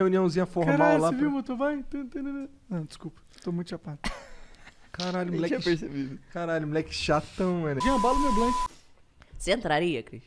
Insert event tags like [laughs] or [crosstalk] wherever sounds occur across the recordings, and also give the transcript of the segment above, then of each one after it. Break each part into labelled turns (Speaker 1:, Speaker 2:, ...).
Speaker 1: reuniãozinha formal Caralho, lá. Você pra... viu motoboy? Não, desculpa. Tô muito chapado. [laughs] Caralho, moleque. Tinha percebido. Caralho, moleque chatão, mano. Jean, bala meu blank. Você entraria, Cris?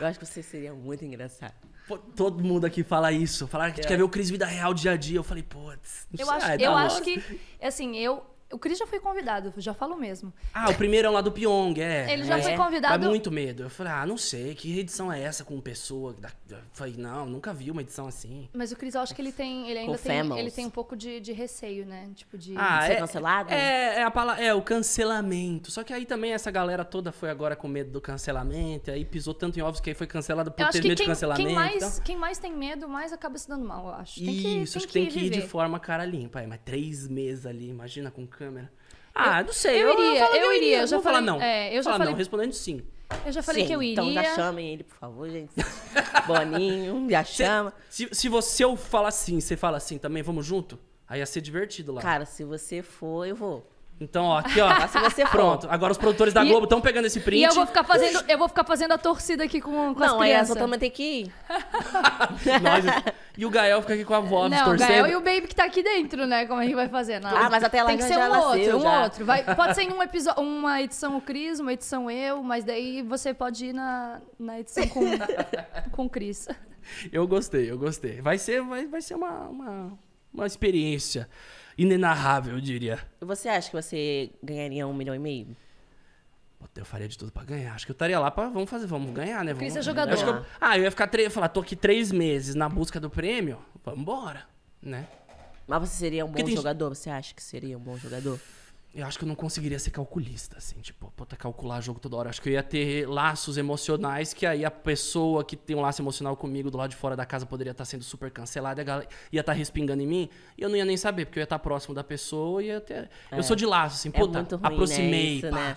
Speaker 1: Eu acho que você seria muito engraçado. Pô, todo mundo aqui fala isso. Falaram que é. quer ver o Cris vida real dia a dia. Eu falei, putz. Eu, acho, é eu acho que,
Speaker 2: assim, eu o Cris já foi convidado, já falo mesmo.
Speaker 1: Ah, o primeiro é lá do Pyong, é. Ele já é, foi convidado. Dá muito medo. Eu falei, ah, não sei, que edição é essa com pessoa? Eu falei, não, nunca vi uma edição assim.
Speaker 2: Mas o Cris, eu acho que ele tem. Ele ainda tem. Ele tem um pouco de, de receio, né? Tipo, de, ah, de ser é, cancelado? É,
Speaker 1: é, a palavra, é, o cancelamento. Só que aí também essa galera toda foi agora com medo do cancelamento. Aí pisou tanto em ovos que aí foi cancelado por eu ter medo quem, de cancelamento. Quem mais, então...
Speaker 2: quem mais tem medo, mais acaba se dando mal, eu acho. Tem Isso, que, tem acho que tem que, ir de
Speaker 1: forma cara limpa. É, mas três meses ali, imagina com câmera. Ah, eu, não sei. Eu, iria, eu, eu iria. Eu já falei, não. É, eu já falei, não, respondendo sim.
Speaker 2: Eu já falei sim, que eu iria. Então já chamem
Speaker 1: ele, por favor, gente. [laughs] Boninho, já chama. Se, se, se você eu falar sim, você fala sim também, vamos junto? Aí ia ser divertido lá. Cara,
Speaker 2: se você for, eu vou.
Speaker 1: Então, ó, aqui, ó. se [laughs] você Pronto. Agora os produtores da Globo estão pegando esse print. E eu vou ficar fazendo,
Speaker 2: eu vou ficar fazendo a torcida aqui com, com não, as crianças. Não, é, também tem que ir. [laughs]
Speaker 1: Nós, e o Gael fica aqui com a avó torcendo. Não, o Gael e o
Speaker 2: Baby que tá aqui dentro, né? Como a gente vai fazer. Não. Ah, mas até lá tem que ser um outro, um já. outro. Vai, pode ser em um episódio, uma edição o Cris, uma edição eu, mas daí você pode ir na, na edição com, [laughs] com o Cris.
Speaker 1: Eu gostei, eu gostei. Vai ser, vai,
Speaker 2: vai ser uma, uma,
Speaker 1: uma experiência inenarrável, eu diria. Você acha que você ganharia um milhão e meio? eu faria de tudo pra ganhar. Acho que eu estaria lá pra. Vamos fazer, vamos ganhar, né? Vamos, é jogador. Acho que eu, ah, eu ia ficar. três, Eu ia falar, tô aqui três meses na busca do prêmio. Vambora, né? Mas você seria um bom tem... jogador? Você acha que seria um bom jogador? eu acho que eu não conseguiria ser calculista, assim, tipo, puta, calcular jogo toda hora. Acho que eu ia ter laços emocionais que aí a pessoa que tem um laço emocional comigo do lado de fora da casa poderia estar tá sendo super cancelada, galera, ia estar tá respingando em mim, e eu não ia nem saber, porque eu ia estar tá próximo da pessoa e ia ter... É. Eu sou de laço, assim, é puta, é muito ruim, né, aproximei, né? Isso, né?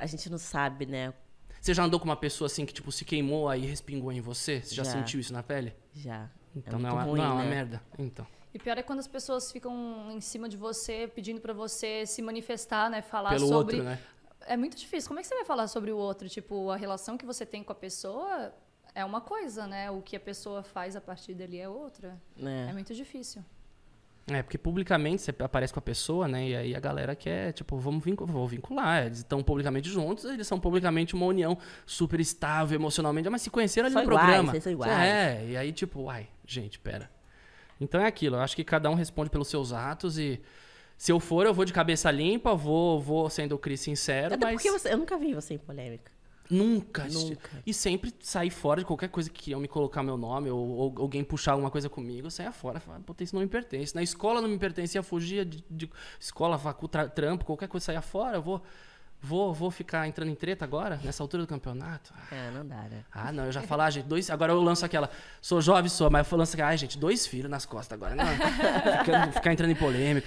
Speaker 1: A gente não sabe, né? Você já andou com uma pessoa assim que, tipo, se queimou aí respingou em você? Você já, já sentiu isso na pele? Já. É então é não, é, ruim, não é uma né? merda. Então.
Speaker 2: E pior é quando as pessoas ficam em cima de você, pedindo para você se manifestar, né? Falar Pelo sobre. Outro, né? É muito difícil. Como é que você vai falar sobre o outro? Tipo, a relação que você tem com a pessoa é uma coisa, né? O que a pessoa faz a partir dali é outra. É, é muito difícil.
Speaker 1: É, porque publicamente você aparece com a pessoa, né? E aí a galera quer, tipo, vamos vincul vou vincular. Eles estão publicamente juntos, eles são publicamente uma união super estável emocionalmente, mas se conheceram ali só no iguais, programa. Iguais. É, e aí, tipo, uai, gente, pera. Então é aquilo, eu acho que cada um responde pelos seus atos e se eu for, eu vou de cabeça limpa, vou, vou sendo o Cris sincero, Até mas... porque você, eu nunca vi você em polêmica. Nunca. Nunca. E sempre sair fora de qualquer coisa que eu me colocar meu nome ou, ou alguém puxar alguma coisa comigo, eu saia fora. Falava, Puta, isso não me pertence. Na escola não me pertencia, fugia de, de escola, facu, trampo, qualquer coisa, saia fora, eu vou... Vou, vou ficar entrando em treta agora, nessa altura do campeonato? Ah, não dá, né? Ah, não, eu já falar, gente, dois. Agora eu lanço aquela. Sou jovem, sou, mas eu lanço aquela, ai, gente, dois filhos nas costas agora. Não, né? [laughs] ficar entrando em polêmica.